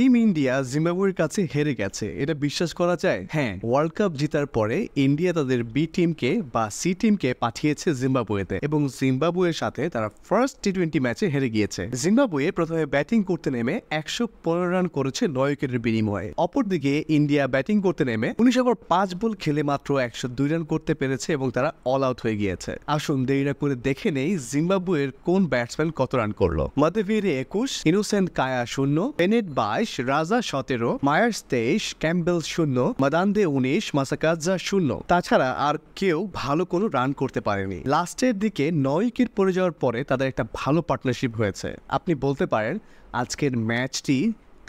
team India জিম্বাবুয়ের কাছে হেরে গেছে এটা বিশ্বাস করা যায় হ্যাঁ ওয়ার্ল্ড কাপ জিতার পরে ইন্ডিয়া তাদের বি টিমকে বা সি টিমকে পাঠিয়েছে জিম্বাবুয়েতে এবং জিম্বাবুয়ের সাথে তারা ফার্স্ট টি টোয়েন্টি ম্যাচে হেরে গিয়েছে জিম্বাবুয়ে প্রথমে ব্যাটিং করতে নেমে একশো পনেরো রান করেছে নয় উইকেটের বিনিময়ে অপরদিকে ইন্ডিয়া ব্যাটিং করতে নেমে উনিশ ওভার পাঁচ বল খেলে মাত্র একশো দুই রান করতে পেরেছে এবং তারা অল আউট হয়ে গিয়েছে আসুন দেরি না করে দেখে নেই জিম্বাবুয়ের কোন ব্যাটসম্যান কত রান করলো মাদেভির একুশ ইনোসেন্ট কায়া শূন্য পেনেট বাইশ তেইশ রাজা সতেরো মায়ার্স তেইশ ক্যাম্বেল শূন্য মাদান্দে উনিশ মাসাকাজা শূন্য তাছাড়া আর কেউ ভালো কোনো রান করতে পারেনি লাস্টের দিকে নয় উইকেট পড়ে যাওয়ার পরে তাদের একটা ভালো পার্টনারশিপ হয়েছে আপনি বলতে পারেন আজকের ম্যাচটি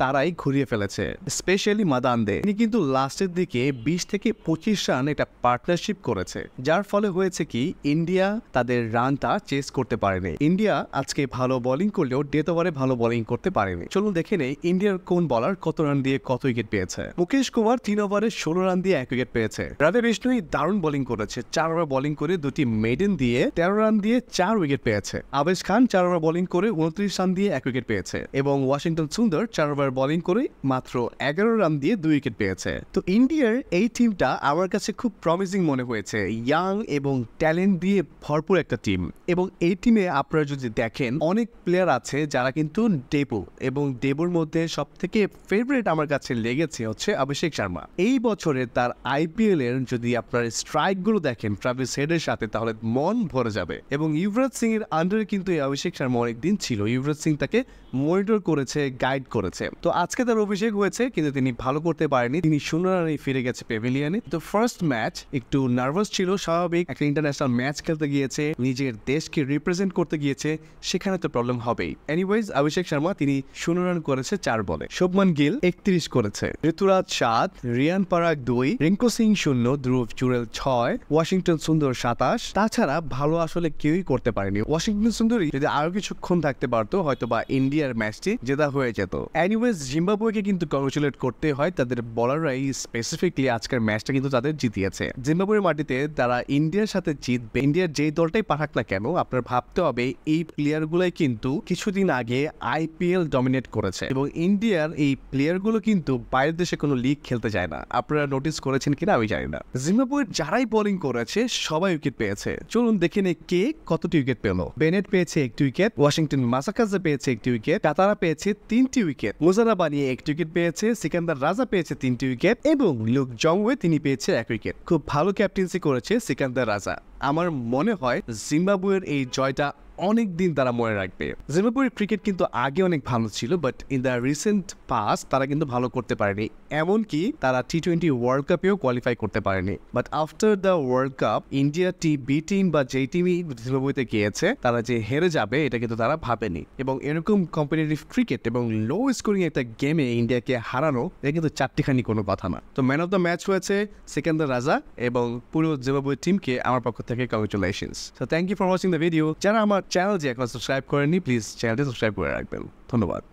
তারাই ঘুরিয়ে ফেলেছে স্পেশালি মাদান্দে তিনি কিন্তু লাস্টের দিকে বিশ থেকে পঁচিশ রান এটা পার্টনারশিপ করেছে যার ফলে হয়েছে কি ইন্ডিয়া তাদের রানটা চেস করতে পারেনি ইন্ডিয়া আজকে ভালো বোলিং করলেও ডেট ওভারে ভালো বোলিং করতে পারেনি চলুন দেখে নেই ইন্ডিয়ার কোন বলার কত রান দিয়ে কত উইকেট পেয়েছে মুকেশ কুমার তিন ওভারে ষোলো রান দিয়ে এক উইকেট পেয়েছে রাধে বিষ্ণুই দারুণ বোলিং করেছে চার ওভার বোলিং করে দুটি মেডেন দিয়ে তেরো রান দিয়ে চার উইকেট পেয়েছে আবেশ খান চার ওভার বোলিং করে উনত্রিশ রান দিয়ে এক উইকেট পেয়েছে এবং ওয়াশিংটন সুন্দর চার ওভার বলিং করে মাত্র এগারো রান দিয়ে দুই উইকেট পেয়েছে তো ইন্ডিয়ার এই টিমটা আমার কাছে খুব প্রমিসিং মনে হয়েছে ইয়াং এবং ট্যালেন্ট দিয়ে ভরপুর একটা টিম এবং এই টিমে আপনারা যদি দেখেন অনেক প্লেয়ার আছে যারা কিন্তু ডেবু এবং ডেবুর মধ্যে সব থেকে ফেভারিট আমার কাছে লেগেছে হচ্ছে অভিষেক শর্মা এই বছরে তার আইপিএল এর যদি আপনার স্ট্রাইকগুলো দেখেন ট্রাভিস হেডের সাথে তাহলে মন ভরে যাবে এবং ইউভরাজ সিং এর আন্ডারে কিন্তু এই অভিষেক শর্মা অনেকদিন ছিল ইউভরাজ সিং তাকে মনিটর করেছে গাইড করেছে তো আজকে তার অভিষেক হয়েছে কিন্তু তিনি ভালো করতে পারেনি তিনি শূন্য রানে ফিরে গেছে পেভিলিয়নে তো ফার্স্ট ম্যাচ একটু নার্ভাস ছিল স্বাভাবিক একটা ইন্টারন্যাশনাল ম্যাচ খেলতে গিয়েছে নিজের দেশকে রিপ্রেজেন্ট করতে গিয়েছে সেখানে তো প্রবলেম হবেই এনিওয়েজ অভিষেক শর্মা তিনি শূন্য রান করেছে চার বলে শোভমান গিল একত্রিশ করেছে ঋতুরাজ সাত রিয়ান পারাক দুই রিঙ্কু সিং শূন্য ধ্রুব চুরেল ছয় ওয়াশিংটন সুন্দর সাতাশ তাছাড়া ভালো আসলে কেউই করতে পারেনি ওয়াশিংটন সুন্দরী যদি আরো কিছুক্ষণ থাকতে পারতো হয়তো বা ইন্ডিয়ার ম্যাচটি জেতা হয়ে যেত এনিওয়েজ জিম্বাবুয়েকে কিন্তু কংগ্রেচুলেট করতে হয় তাদের বলাররাই স্পেসিফিকলি আজকের ম্যাচটা কিন্তু তাদের জিতিয়েছে জিম্বাবুয়ের মাটিতে তারা ইন্ডিয়ার সাথে জিতবে ইন্ডিয়ার যে দলটাই পাঠাক না কেন আপনার ভাবতে হবে এই প্লেয়ারগুলাই কিন্তু কিছুদিন আগে আইপিএল ডমিনেট করেছে এবং ইন্ডিয়ার এই প্লেয়ারগুলো কিন্তু বাইরের দেশে কোনো লিগ খেলতে যায় না আপনারা নোটিস করেছেন কিনা আমি জানি না জিম্বাবুয়ের যারাই বোলিং করেছে সবাই উইকেট পেয়েছে চলুন দেখে নে কে কতটি উইকেট পেল বেনেট পেয়েছে একটি উইকেট ওয়াশিংটন মাসাকাজে পেয়েছে একটি উইকেট কাতারা পেয়েছে তিনটি উইকেট মোজারা বানিয়ে এক উইকেট পেয়েছে সিকান্দার রাজা পেয়েছে তিনটি উইকেট এবং লুক জংওয়ে তিনি পেয়েছে এক উইকেট খুব ভালো ক্যাপ্টেন্সি করেছে সিকান্দার রাজা আমার মনে হয় জিম্বাবুয়ের এই জয়টা অনেক দিন তারা মনে রাখবে জিম্বাবুয়ের ক্রিকেট কিন্তু আগে অনেক ভালো ছিল but in the recent past তারা কিন্তু ভালো করতে পারেনি এমনকি তারা টি টোয়েন্টি ওয়ার্ল্ড কাপেও কোয়ালিফাই করতে পারেনি but after the world cup India T B team বা যে টিমই জিম্বাবুয়েতে গিয়েছে তারা যে হেরে যাবে এটা কিন্তু তারা ভাবেনি এবং এরকম কম্পিটিটিভ ক্রিকেট এবং লো স্কোরিং একটা গেমে ইন্ডিয়াকে হারানো এটা কিন্তু চারটিখানি কোনো কথা না তো ম্যান অফ দ্য ম্যাচ হয়েছে সেকেন্দার রাজা এবং পুরো জিম্বাবুয়ে টিমকে আমার পক্ষ থেকে কংগ্রেচুলেশনস তো thank you for watching the video যারা আমার চ্যানেল যে এখন সাবস্ক্রাইব করেনি প্লিজ চ্যানেলটি সাবস্ক্রাইব করে রাখবেন ধন্যবাদ